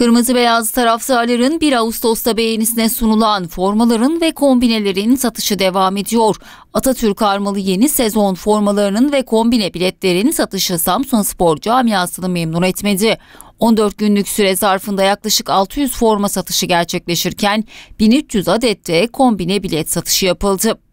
Kırmızı beyaz taraftarların 1 Ağustos'ta beğenisine sunulan formaların ve kombinelerin satışı devam ediyor. Atatürk Armalı yeni sezon formalarının ve kombine biletlerin satışı Samsun Spor camiasını memnun etmedi. 14 günlük süre zarfında yaklaşık 600 forma satışı gerçekleşirken 1300 adet adette kombine bilet satışı yapıldı.